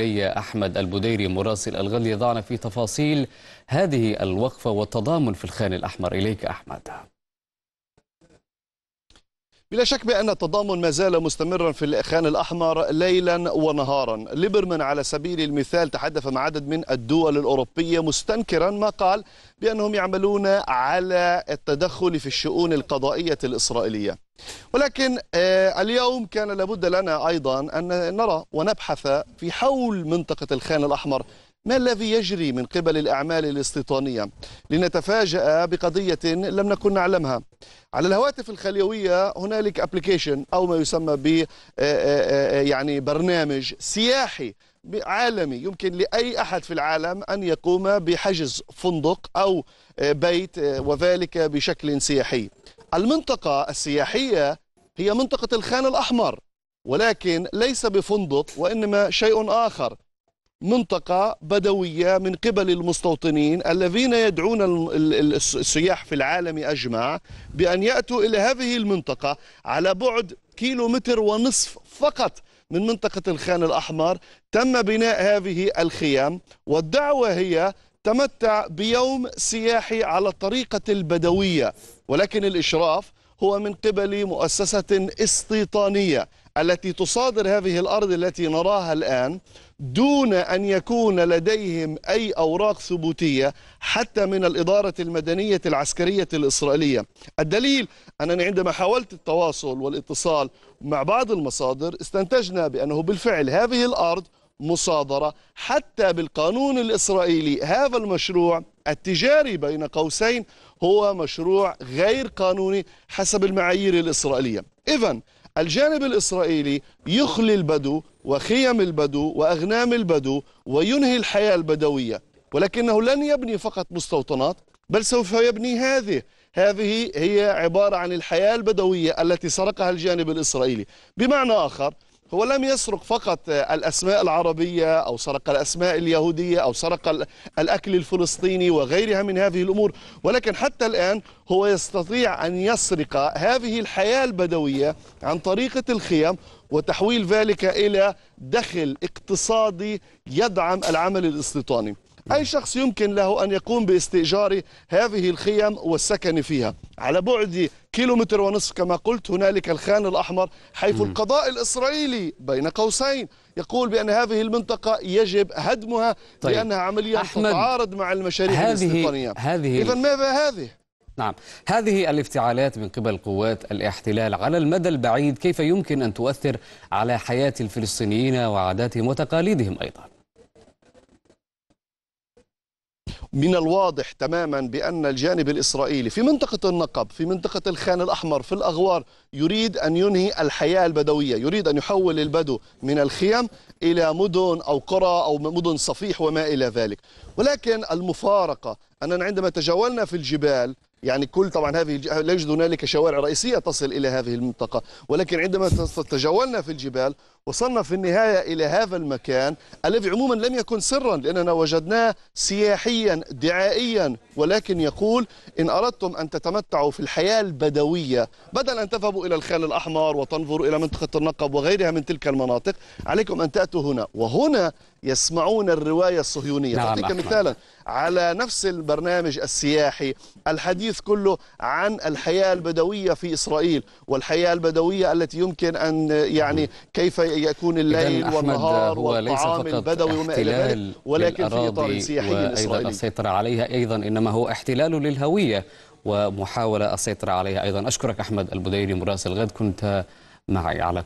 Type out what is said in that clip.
لي أحمد البديري مراسل الغد يضعنا في تفاصيل هذه الوقفة والتضامن في الخان الأحمر إليك أحمد بلا شك بأن التضامن ما زال مستمرا في الخان الأحمر ليلا ونهارا ليبرمان على سبيل المثال تحدث مع عدد من الدول الأوروبية مستنكرا ما قال بأنهم يعملون على التدخل في الشؤون القضائية الإسرائيلية ولكن آه، اليوم كان لابد لنا أيضا أن نرى ونبحث في حول منطقة الخان الأحمر ما الذي يجري من قبل الأعمال الاستيطانية لنتفاجأ بقضية لم نكن نعلمها على الهواتف الخليوية هنالك ابلكيشن أو ما يسمى ب آه، آه، آه، يعني برنامج سياحي عالمي يمكن لأي أحد في العالم أن يقوم بحجز فندق أو بيت وذلك بشكل سياحي المنطقة السياحية هي منطقة الخان الأحمر ولكن ليس بفندق وإنما شيء آخر منطقة بدوية من قبل المستوطنين الذين يدعون السياح في العالم أجمع بأن يأتوا إلى هذه المنطقة على بعد كيلو متر ونصف فقط من منطقة الخان الأحمر تم بناء هذه الخيام والدعوة هي تمتع بيوم سياحي على الطريقة البدوية ولكن الإشراف هو من قبل مؤسسة استيطانية التي تصادر هذه الأرض التي نراها الآن دون أن يكون لديهم أي أوراق ثبوتية حتى من الإدارة المدنية العسكرية الإسرائيلية الدليل أنني عندما حاولت التواصل والاتصال مع بعض المصادر استنتجنا بأنه بالفعل هذه الأرض مصادرة حتى بالقانون الإسرائيلي هذا المشروع التجاري بين قوسين هو مشروع غير قانوني حسب المعايير الإسرائيلية إذا الجانب الإسرائيلي يخلي البدو وخيم البدو وأغنام البدو وينهي الحياة البدوية ولكنه لن يبني فقط مستوطنات بل سوف يبني هذه هذه هي عبارة عن الحياة البدوية التي سرقها الجانب الإسرائيلي بمعنى آخر هو لم يسرق فقط الأسماء العربية أو سرق الأسماء اليهودية أو سرق الأكل الفلسطيني وغيرها من هذه الأمور ولكن حتى الآن هو يستطيع أن يسرق هذه الحياة البدوية عن طريقة الخيام وتحويل ذلك إلى دخل اقتصادي يدعم العمل الاستيطاني أي شخص يمكن له أن يقوم باستئجار هذه الخيم والسكن فيها على بعد كيلومتر ونصف كما قلت هنالك الخان الأحمر حيث القضاء الإسرائيلي بين قوسين يقول بأن هذه المنطقة يجب هدمها طيب. لأنها عمليا تتعارض مع المشاريع الاستيطانية هذه إذا ماذا هذه؟ نعم هذه الافتعالات من قبل قوات الاحتلال على المدى البعيد كيف يمكن أن تؤثر على حياة الفلسطينيين وعاداتهم وتقاليدهم أيضا من الواضح تماما بأن الجانب الإسرائيلي في منطقة النقب في منطقة الخان الأحمر في الأغوار يريد أن ينهي الحياة البدوية يريد أن يحول البدو من الخيم إلى مدن أو قرى أو مدن صفيح وما إلى ذلك ولكن المفارقة أننا عندما تجولنا في الجبال يعني كل طبعا هذه لا يوجد هنالك شوارع رئيسية تصل إلى هذه المنطقة ولكن عندما تجولنا في الجبال وصلنا في النهاية إلى هذا المكان الذي عموما لم يكن سرا لأننا وجدناه سياحيا دعائيا ولكن يقول إن أردتم أن تتمتعوا في الحياة البدوية بدل أن تذهبوا إلى الخيل الأحمر وتنظروا إلى منطقة النقب وغيرها من تلك المناطق عليكم أن تأتوا هنا وهنا يسمعون الرواية الصهيونية نعم أعطيك مثالا على نفس البرنامج السياحي الحديث الحديث كله عن الحياة البدوية في إسرائيل والحياة البدوية التي يمكن أن يعني كيف يكون الليل والنهار والطعام البدوي وما إلى ذلك ولكن في إطار سياحي إسرائيلي السيطرة عليها أيضا إنما هو احتلال للهوية ومحاولة السيطرة عليها أيضا أشكرك أحمد البديري مراسل غد كنت معي على